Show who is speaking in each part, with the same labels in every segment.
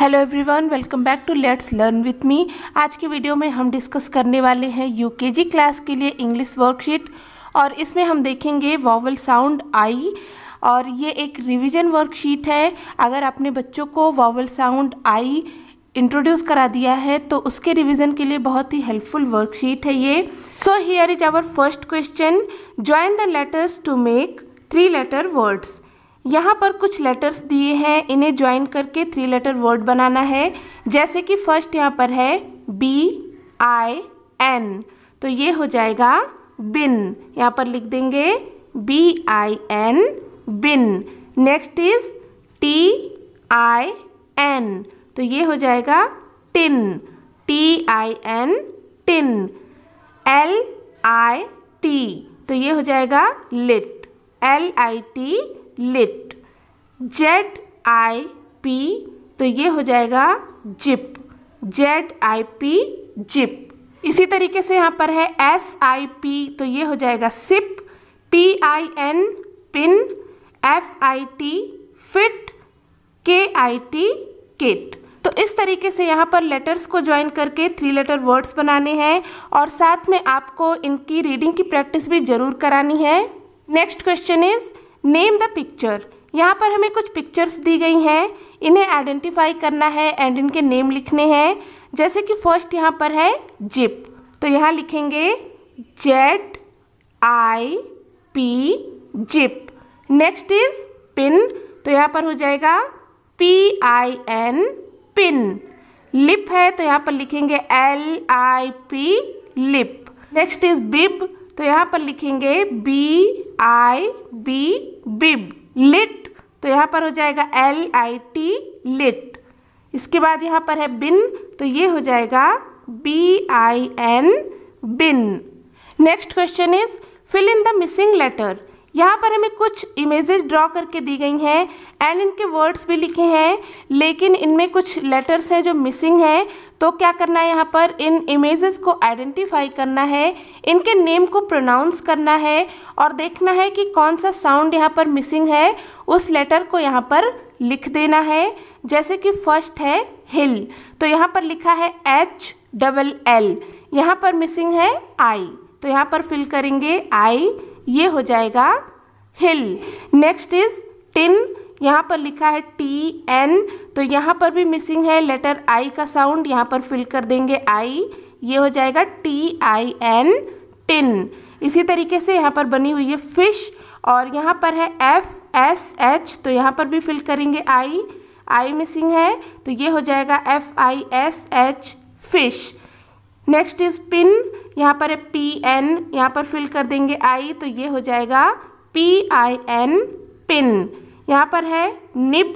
Speaker 1: hello everyone welcome back to let's learn with me आज की video में हम डिस्कस करने वाले हैं यूकेजी क्लास के लिए इंग्लिश वर्कशीट और इसमें हम देखेंगे वॉवल साउंड आई और ये एक रिवीजन वर्कशीट है अगर आपने बच्चों को वॉवल साउंड आई इंट्रोड्यूस करा दिया है तो उसके रिवीजन के लिए बहुत ही हेल्पफुल वर्कशीट है ये so here is our first question join the letters to make three letter words यहाँ पर कुछ लेटर्स दिए हैं इन्हें ज्वाइन करके थ्री लेटर वर्ड बनाना है जैसे कि फर्स्ट यहाँ पर है बी आई एन तो ये हो जाएगा बिन यहाँ पर लिख देंगे B I N bin next is T I N तो ये हो जाएगा tin T I N tin L I T तो ये हो जाएगा lit L I T lit Z I P तो ये हो जाएगा zip Z I P zip इसी तरीके से यहाँ पर है एस आई पी तो ये हो जाएगा sip P I N pin F I T fit K I T kit तो इस तरीके से यहाँ पर लेटर्स को ज्वाइन करके थ्री लेटर वर्ड्स बनाने हैं और साथ में आपको इनकी रीडिंग की प्रैक्टिस भी जरूर करानी है next question is name the picture यहाँ पर हमें कुछ पिक्चर्स दी गई हैं इन्हें आइडेंटिफाई करना है एंड इनके नेम लिखने हैं जैसे कि फर्स्ट यहाँ पर है जिप तो यहाँ लिखेंगे Z I P zip next is pin तो यहाँ पर हो जाएगा P I N pin lip है तो यहाँ पर लिखेंगे L I P lip next is bib तो यहाँ पर लिखेंगे B I B bib lit तो यहाँ पर हो जाएगा एल आई टी लिट इसके बाद यहाँ पर है बिन तो ये हो जाएगा B I N bin next question is fill in the missing letter यहाँ पर हमें कुछ इमेजेस ड्रॉ करके दी गई हैं एंड इनके वर्ड्स भी लिखे हैं लेकिन इनमें कुछ लेटर्स हैं जो मिसिंग हैं तो क्या करना है यहाँ पर इन इमेजेस को आइडेंटिफाई करना है इनके नेम को प्रोनाउंस करना है और देखना है कि कौन सा साउंड यहाँ पर मिसिंग है उस लेटर को यहाँ पर लिख देना है जैसे कि फर्स्ट है हिल तो यहाँ पर लिखा है एच डबल एल यहाँ पर मिसिंग है आई तो यहाँ पर फिल करेंगे आई ये हो जाएगा हिल नेक्स्ट इज टिन यहाँ पर लिखा है टी एन तो यहाँ पर भी मिसिंग है लेटर आई का साउंड यहाँ पर फिल कर देंगे आई ये हो जाएगा टी आई एन टिन इसी तरीके से यहाँ पर बनी हुई है फिश और यहाँ पर है एफ एस एच तो यहाँ पर भी फिल करेंगे आई आई मिसिंग है तो ये हो जाएगा F I S H fish next is pin यहाँ पर है पी एन यहाँ पर फिल कर देंगे आई तो ये हो जाएगा पी आई एन पिन यहाँ पर है निब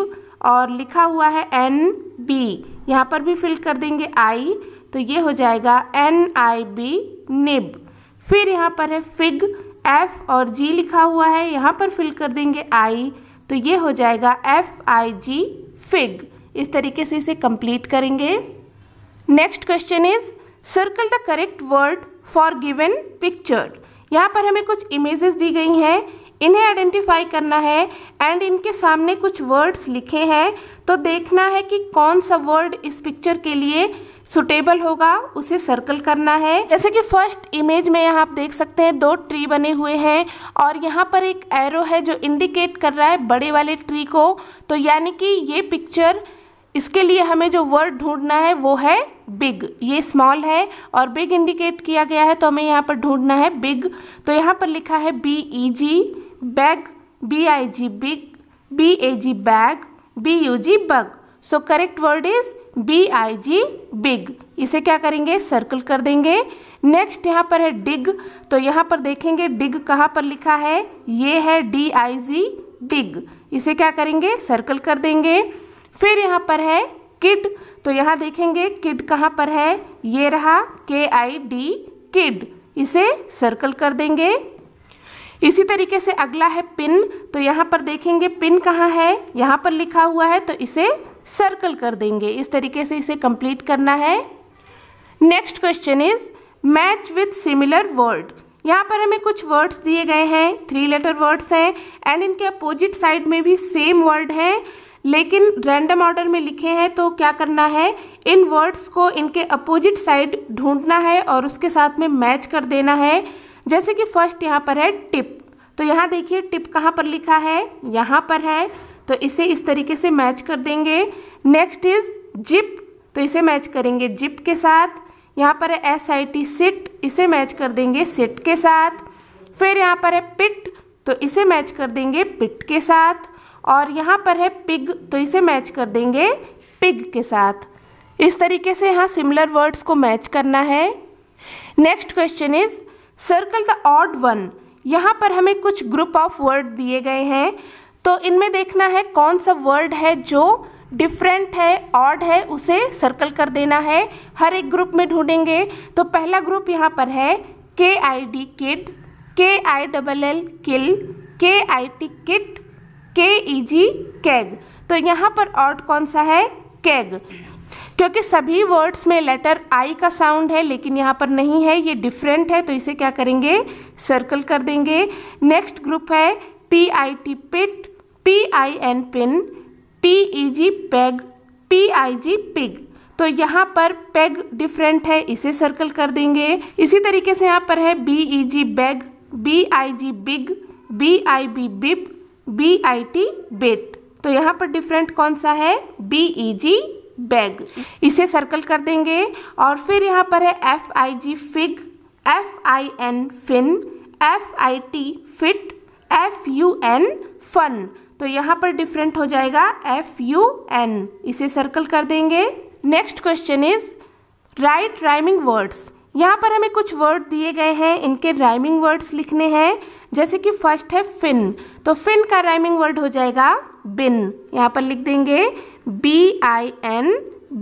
Speaker 1: और लिखा हुआ है एन बी यहाँ पर भी फिल कर देंगे आई तो ये हो जाएगा एन आई बी निब फिर यहाँ पर है फिग एफ और जी लिखा हुआ है यहाँ पर फिल कर देंगे आई तो ये हो जाएगा एफ आई जी फिग इस तरीके से इसे कंप्लीट करेंगे next question is circle the correct word for given picture यहाँ पर हमें कुछ इमेजेस दी गई हैं इन्हें आइडेंटिफाई करना है एंड इनके सामने कुछ वर्ड्स लिखे हैं तो देखना है कि कौन सा वर्ड इस पिक्चर के लिए सुटेबल होगा उसे सर्कल करना है जैसे कि फर्स्ट इमेज में यहाँ आप देख सकते हैं दो ट्री बने हुए हैं और यहाँ पर एक एरो है जो इंडिकेट कर रहा है बड़े वाले ट्री को तो यानी कि ये पिक्चर इसके लिए हमें जो वर्ड ढूंढना है वो है बिग ये स्मॉल है और बिग इंडिकेट किया गया है तो हमें यहाँ पर ढूंढना है बिग तो यहाँ पर लिखा है B E G bag B I G big B A G bag B U G bug so correct word is B I G big इसे क्या करेंगे सर्कल कर देंगे नेक्स्ट यहाँ पर है डिग तो यहाँ पर देखेंगे डिग कहाँ पर लिखा है ये है डी आई जी डिग इसे क्या करेंगे सर्कल कर देंगे फिर यहाँ पर है किड तो यहाँ देखेंगे किड कहाँ पर है ये रहा के आई डी किड इसे सर्कल कर देंगे इसी तरीके से अगला है पिन तो यहाँ पर देखेंगे पिन कहाँ है यहाँ पर लिखा हुआ है तो इसे सर्कल कर देंगे इस तरीके से इसे कंप्लीट करना है next question is match with similar word यहाँ पर हमें कुछ वर्ड्स दिए गए हैं थ्री लेटर वर्ड्स हैं एंड इनके अपोजिट साइड में भी सेम वर्ड हैं लेकिन रैंडम ऑर्डर में लिखे हैं तो क्या करना है इन वर्ड्स को इनके अपोजिट साइड ढूंढना है और उसके साथ में मैच कर देना है जैसे कि फर्स्ट यहाँ पर है टिप तो यहाँ देखिए टिप कहाँ पर लिखा है यहाँ पर है तो इसे इस तरीके से मैच कर देंगे नेक्स्ट इज जिप तो इसे मैच करेंगे जिप के साथ यहाँ पर है एस आई टी सिट इसे मैच कर देंगे सिट के साथ फिर यहाँ पर है पिट तो इसे मैच कर देंगे पिट के साथ और यहाँ पर है पिग तो इसे मैच कर देंगे पिग के साथ इस तरीके से यहाँ सिमिलर वर्ड्स को मैच करना है next question is circle the odd one यहाँ पर हमें कुछ ग्रुप ऑफ वर्ड दिए गए हैं तो इनमें देखना है कौन सा वर्ड है जो डिफरेंट है ऑड है उसे सर्कल कर देना है हर एक ग्रुप में ढूंढेंगे तो पहला ग्रुप यहाँ पर है के आई डी किड के आई डबल एल किल के आई टी किट के ई जी कैग तो यहाँ पर ऑर्ड कौन सा है कैग क्योंकि सभी वर्ड्स में लेटर आई का साउंड है लेकिन यहाँ पर नहीं है ये डिफरेंट है तो इसे क्या करेंगे सर्कल कर देंगे नेक्स्ट ग्रुप है P I T pit P I N pin P E G peg P I G pig तो यहाँ पर पेग डिफरेंट है इसे सर्कल कर देंगे इसी तरीके से यहाँ पर है B E G bag B I G big B I B bib B I T bet तो यहाँ पर डिफरेंट कौन सा है बी ई जी बैग इसे सर्कल कर देंगे और फिर यहाँ पर है F I G fig F I N fin F I T fit F U N fun तो यहाँ पर डिफरेंट हो जाएगा एफ यू एन इसे सर्कल कर देंगे next question is write rhyming words यहाँ पर हमें कुछ वर्ड दिए गए हैं इनके राइमिंग वर्ड्स लिखने हैं जैसे कि फर्स्ट है फिन तो फिन का राइमिंग वर्ड हो जाएगा बिन यहाँ पर लिख देंगे B I N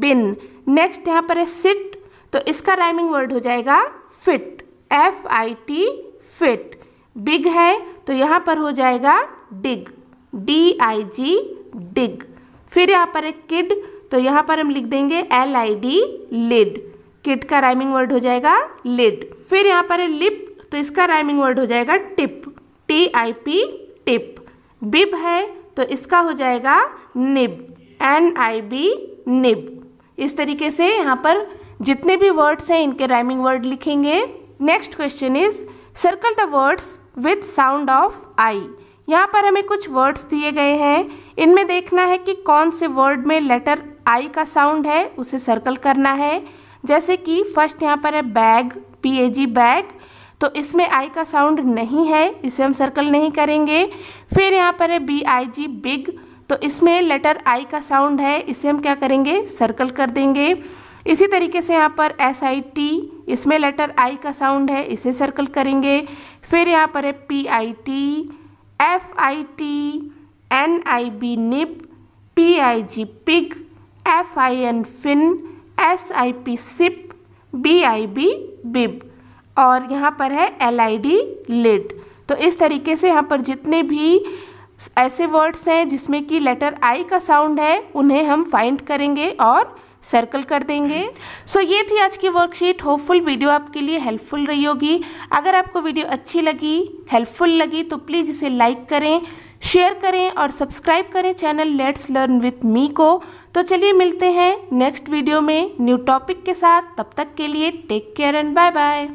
Speaker 1: bin next यहाँ पर है सिट तो इसका राइमिंग वर्ड हो जाएगा fit F I T fit big है तो यहाँ पर हो जाएगा डिग डी आई जी डिग फिर यहाँ पर है किड तो यहाँ पर हम लिख देंगे L I D lid kid का राइमिंग वर्ड हो जाएगा लिड फिर यहाँ पर है लिप तो इसका राइमिंग वर्ड हो जाएगा tip T I P tip bib है तो इसका हो जाएगा nib N I B nib इस तरीके से यहाँ पर जितने भी वर्ड्स हैं इनके राइमिंग वर्ड लिखेंगे next question is circle the words with sound of I यहाँ पर हमें कुछ वर्ड्स दिए गए हैं इनमें देखना है कि कौन से वर्ड में लेटर आई का साउंड है उसे सर्कल करना है जैसे कि फर्स्ट यहाँ पर है bag P A G bag तो इसमें आई का साउंड नहीं है इसे हम सर्कल नहीं करेंगे फिर यहाँ पर है बी आई जी बिग तो इसमें लेटर आई का साउंड है इसे हम क्या करेंगे सर्कल कर देंगे इसी तरीके से यहाँ पर एस आई टी इसमें लेटर आई का साउंड है इसे सर्कल करेंगे फिर यहाँ पर है P I T F I T N I B nib P I G pig F I N fin S I P sip B I B bib और यहाँ पर है एल आई डी लिड तो इस तरीके से यहाँ पर जितने भी ऐसे वर्ड्स हैं जिसमें कि लेटर आई का साउंड है उन्हें हम फाइंड करेंगे और सर्कल कर देंगे सो so, ये थी आज की वर्कशीट होपफुल वीडियो आपके लिए हेल्पफुल रही होगी अगर आपको वीडियो अच्छी लगी हेल्पफुल लगी तो प्लीज़ इसे लाइक करें शेयर करें और सब्सक्राइब करें channel let's learn with me को तो चलिए मिलते हैं नेक्स्ट वीडियो में न्यू टॉपिक के साथ तब तक के लिए take care and bye bye